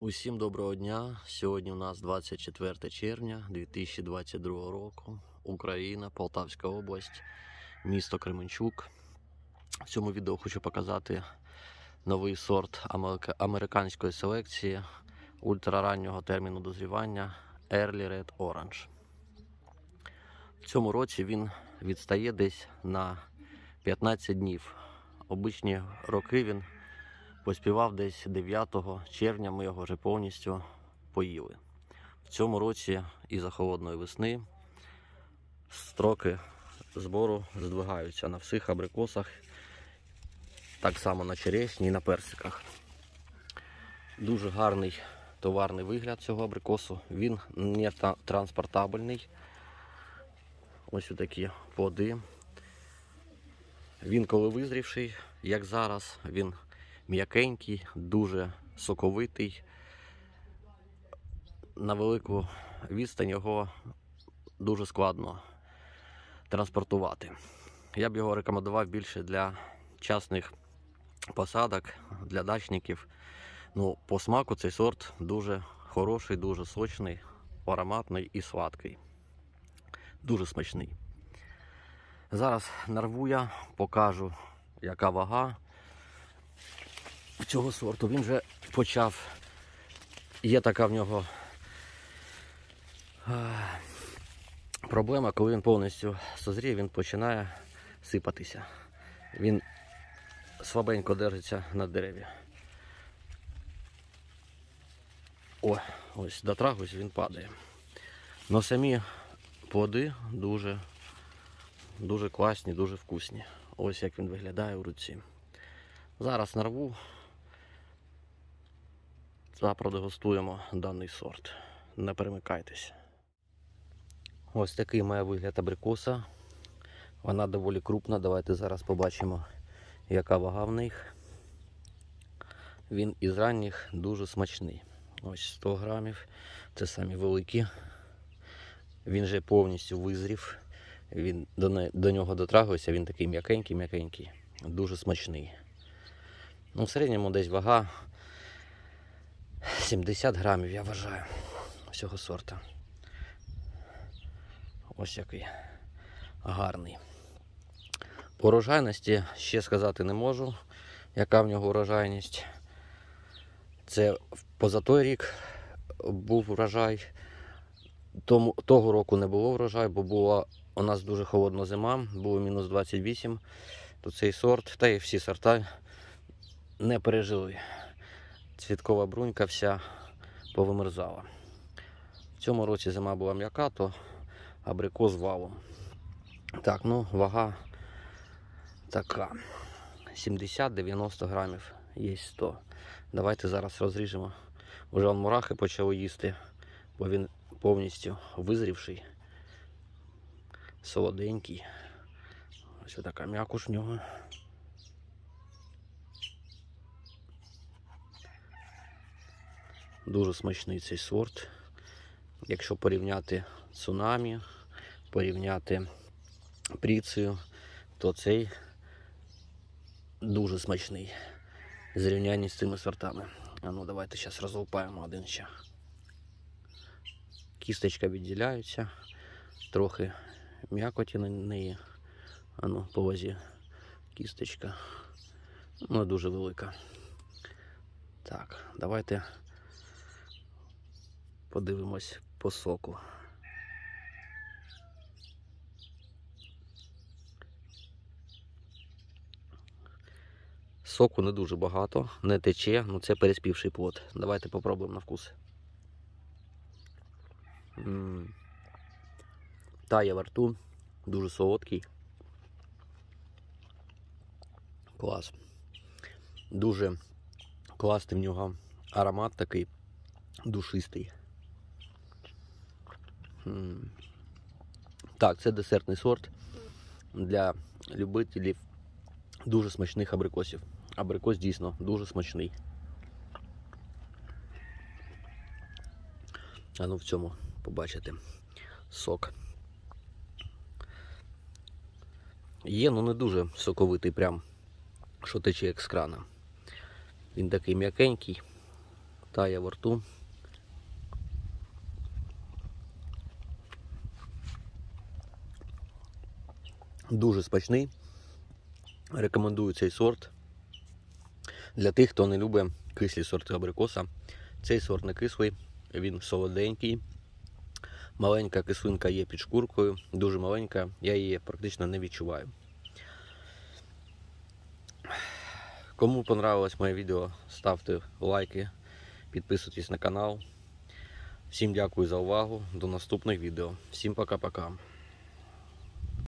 Усім доброго дня! Сьогодні у нас 24 червня 2022 року. Україна, Полтавська область, місто Кременчук. В цьому відео хочу показати новий сорт американської селекції ультрараннього терміну дозрівання Early Red Orange. В цьому році він відстає десь на 15 днів. Обичні роки він поспівав десь 9 червня, ми його вже повністю поїли. В цьому році і за холодної весни строки збору здвигаються на всіх абрикосах, так само на черешні і на персиках. Дуже гарний товарний вигляд цього абрикосу, він не транспортабельний. Ось такі плоди. Він коли визрівший, як зараз, він м'якенький, дуже соковитий. На велику відстань його дуже складно транспортувати. Я б його рекомендував більше для частних посадок, для дачників. Ну, По смаку цей сорт дуже хороший, дуже сочний, ароматний і сладкий. Дуже смачний. Зараз нарву я, покажу, яка вага, цього сорту він вже почав. Є така в нього проблема, коли він повністю созріє, він починає сипатися. Він слабенько держиться на дереві. О, ось дотрагусь, він падає. Но самі плоди дуже дуже класні, дуже вкусні. Ось як він виглядає у руці. Зараз нарву та продегустуємо даний сорт. Не перемикайтесь. Ось такий має вигляд абрикоса. Вона доволі крупна. Давайте зараз побачимо, яка вага в них. Він із ранніх дуже смачний. Ось 100 грамів, це самі великі. Він вже повністю визрів. Він До не, до нього дотрагується, він такий м'якенький-м'якенький, дуже смачний. Ну, В середньому десь вага 70 грамів, я вважаю, всього сорта. Ось який гарний. По урожайності ще сказати не можу, яка в нього урожайність. Це поза той рік був урожай. Тому, Того року не було врожай, бо була у нас дуже холодна зима, було мінус 28, то цей сорт, та й всі сорта не пережили цвіткова брунька вся повимерзала. В цьому році зима була м'яка, то абрикос валом. Так, ну вага така. 70-90 грамів, є 100. Давайте зараз розріжемо. Уже он мурахи почали їсти, бо він повністю визрівший, солоденький. Ось така м'якуш в нього. Дуже смачний цей сорт. Якщо порівняти цунамі, порівняти пріцію, то цей дуже смачний зрівнянні з цими сортами. А ну давайте зараз розлупаємо один ще. Кісточка відділяється, трохи м'якоті на неї. А ну, по вазі кісточка. Ну, дуже велика. Так, давайте подивимось по соку. Соку не дуже багато, не тече, але ну, це переспівший плод. Давайте спробуємо на вкус. М -м. Тає во рту, дуже солодкий. Клас. Дуже класний в нього аромат такий душистий. Так, це десертний сорт для любителів дуже смачних абрикосів. Абрикос дійсно дуже смачний. А ну в цьому побачите сок. Є, ну не дуже соковитий, прям, що тече як з крана. Він такий м'якенький, тає во рту. Дуже смачний. Рекомендую цей сорт. Для тих, хто не любить кислі сорти абрикоса. Цей сорт не кислий, він солоденький. Маленька кислинка є під шкуркою, дуже маленька, я її практично не відчуваю. Кому подобалось моє відео, ставте лайки, підписуйтесь на канал. Всім дякую за увагу. До наступних відео. Всім пока-пока.